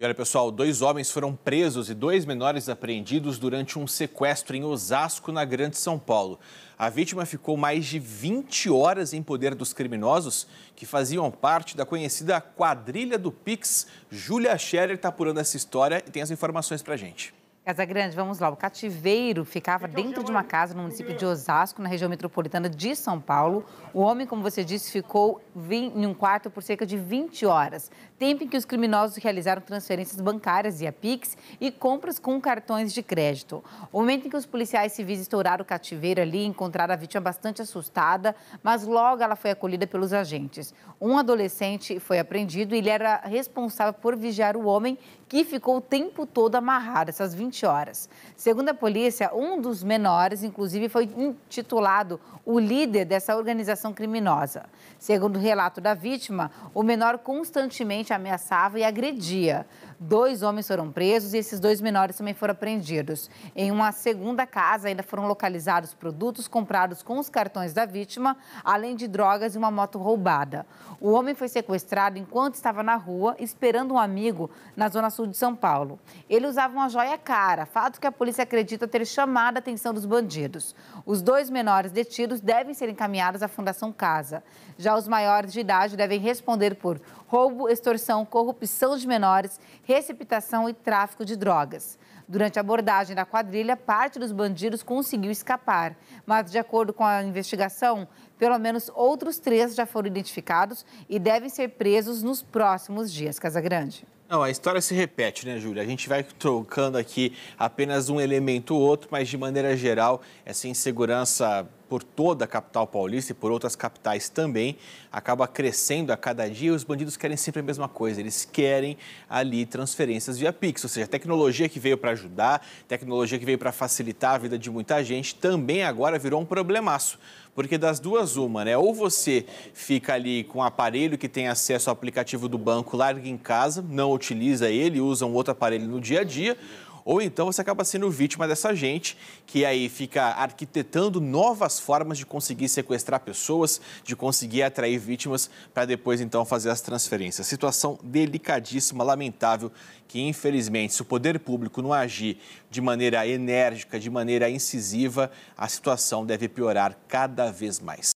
E olha, pessoal, dois homens foram presos e dois menores apreendidos durante um sequestro em Osasco, na Grande São Paulo. A vítima ficou mais de 20 horas em poder dos criminosos que faziam parte da conhecida quadrilha do Pix. Júlia Scherer está apurando essa história e tem as informações para gente. Casa Grande, vamos lá. O cativeiro ficava dentro de uma casa no município de Osasco, na região metropolitana de São Paulo. O homem, como você disse, ficou em um quarto por cerca de 20 horas, tempo em que os criminosos realizaram transferências bancárias via Pix e compras com cartões de crédito. O momento em que os policiais civis estouraram o cativeiro ali, encontraram a vítima bastante assustada, mas logo ela foi acolhida pelos agentes. Um adolescente foi apreendido e ele era responsável por vigiar o homem que ficou o tempo todo amarrado, essas 20 20 horas. Segundo a polícia, um dos menores, inclusive, foi intitulado o líder dessa organização criminosa. Segundo o relato da vítima, o menor constantemente ameaçava e agredia. Dois homens foram presos e esses dois menores também foram apreendidos. Em uma segunda casa, ainda foram localizados produtos comprados com os cartões da vítima, além de drogas e uma moto roubada. O homem foi sequestrado enquanto estava na rua, esperando um amigo na zona sul de São Paulo. Ele usava uma joia cara, fato que a polícia acredita ter chamado a atenção dos bandidos. Os dois menores detidos devem ser encaminhados à Fundação Casa. Já os maiores de idade devem responder por roubo, extorsão, corrupção de menores, receptação e tráfico de drogas. Durante a abordagem da quadrilha, parte dos bandidos conseguiu escapar, mas, de acordo com a investigação, pelo menos outros três já foram identificados e devem ser presos nos próximos dias. Casagrande. Não, a história se repete, né, Júlia? A gente vai trocando aqui apenas um elemento ou outro, mas de maneira geral, essa insegurança por toda a capital paulista e por outras capitais também, acaba crescendo a cada dia e os bandidos querem sempre a mesma coisa. Eles querem ali transferências via Pix, ou seja, tecnologia que veio para ajudar, tecnologia que veio para facilitar a vida de muita gente, também agora virou um problemaço. Porque das duas, uma, né? Ou você fica ali com um aparelho que tem acesso ao aplicativo do banco, larga em casa, não utiliza ele, usa um outro aparelho no dia a dia, ou então você acaba sendo vítima dessa gente que aí fica arquitetando novas formas de conseguir sequestrar pessoas, de conseguir atrair vítimas para depois então fazer as transferências. Situação delicadíssima, lamentável, que infelizmente, se o poder público não agir de maneira enérgica, de maneira incisiva, a situação deve piorar cada vez mais.